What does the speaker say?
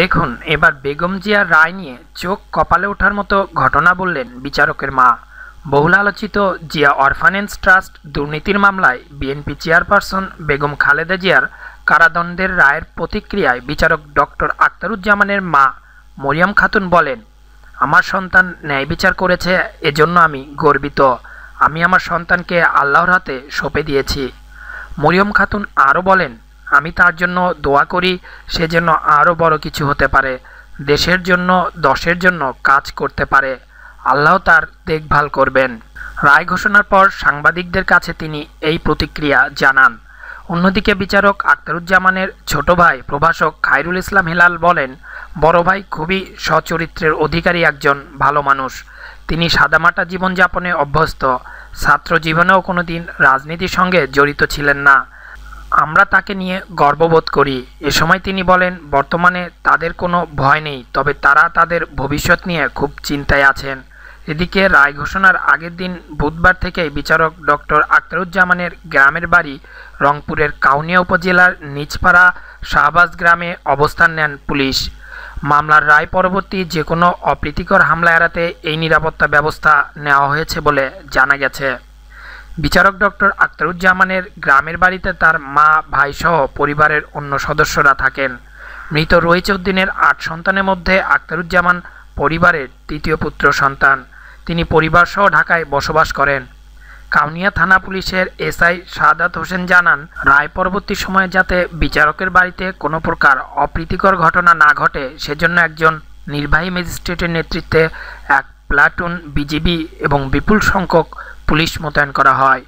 দেখুন এবার বেগম জিয়ার রায় নিয়ে চোখ কপালে ওঠার মতো ঘটনা বললেন বিচারকের মা বহুল আলোচিত জিয়া অরফানেন্স ট্রাস্ট দুর্নীতির মামলায় বিএনপি চেয়ারপারসন বেগম খালেদা জিয়ার কারাদণ্ডের রায়ের প্রতিক্রিয়ায় বিচারক ডক্টর আক্তারুজ্জামানের মা মরিয়াম খাতুন বলেন আমার সন্তান ন্যায় বিচার করেছে এজন্য আমি গর্বিত আমি আমার সন্তানকে আল্লাহর হাতে সঁপে দিয়েছি মরিয়ম খাতুন আরও বলেন আমি তার জন্য দোয়া করি সে যেন আরও বড় কিছু হতে পারে দেশের জন্য দশের জন্য কাজ করতে পারে আল্লাহ তার দেখভাল করবেন রায় ঘোষণার পর সাংবাদিকদের কাছে তিনি এই প্রতিক্রিয়া জানান অন্যদিকে বিচারক আখতারুজ্জামানের ছোট ভাই প্রভাষক খায়রুল ইসলাম হিলাল বলেন বড় ভাই খুবই সচরিত্রের অধিকারী একজন ভালো মানুষ তিনি সাদামাটা জীবনযাপনে অভ্যস্ত ছাত্র জীবনেও কোনো দিন রাজনীতির সঙ্গে জড়িত ছিলেন না আমরা তাকে নিয়ে গর্ববোধ করি এ সময় তিনি বলেন বর্তমানে তাদের কোনো ভয় নেই তবে তারা তাদের ভবিষ্যৎ নিয়ে খুব চিন্তায় আছেন এদিকে রায় ঘোষণার আগের দিন বুধবার থেকেই বিচারক ডক্টর আখতারুজ্জামানের গ্রামের বাড়ি রংপুরের কাউনিয়া উপজেলার নিচপাড়া শাহবাজ গ্রামে অবস্থান নেন পুলিশ মামলার রায় পরবর্তী যে কোনো অপ্রীতিকর হামলা এড়াতে এই নিরাপত্তা ব্যবস্থা নেওয়া হয়েছে বলে জানা গেছে বিচারক ডক্টর আখতারুজ্জামানের গ্রামের বাড়িতে তার মা ভাইসহ পরিবারের অন্য সদস্যরা থাকেন মৃত উদ্দিনের আট সন্তানের মধ্যে আখতারুজ্জামান পরিবারের তৃতীয় পুত্র সন্তান তিনি পরিবারসহ ঢাকায় বসবাস করেন কাউনিয়া থানা পুলিশের এসআই সাদাত হোসেন জানান রায় পরবর্তী সময়ে যাতে বিচারকের বাড়িতে কোনো প্রকার অপ্রীতিকর ঘটনা না ঘটে সেজন্য একজন নির্বাহী ম্যাজিস্ট্রেটের নেতৃত্বে এক প্লাটুন বিজিবি এবং বিপুল সংখ্যক পুলিশ মোতায়েন করা হয়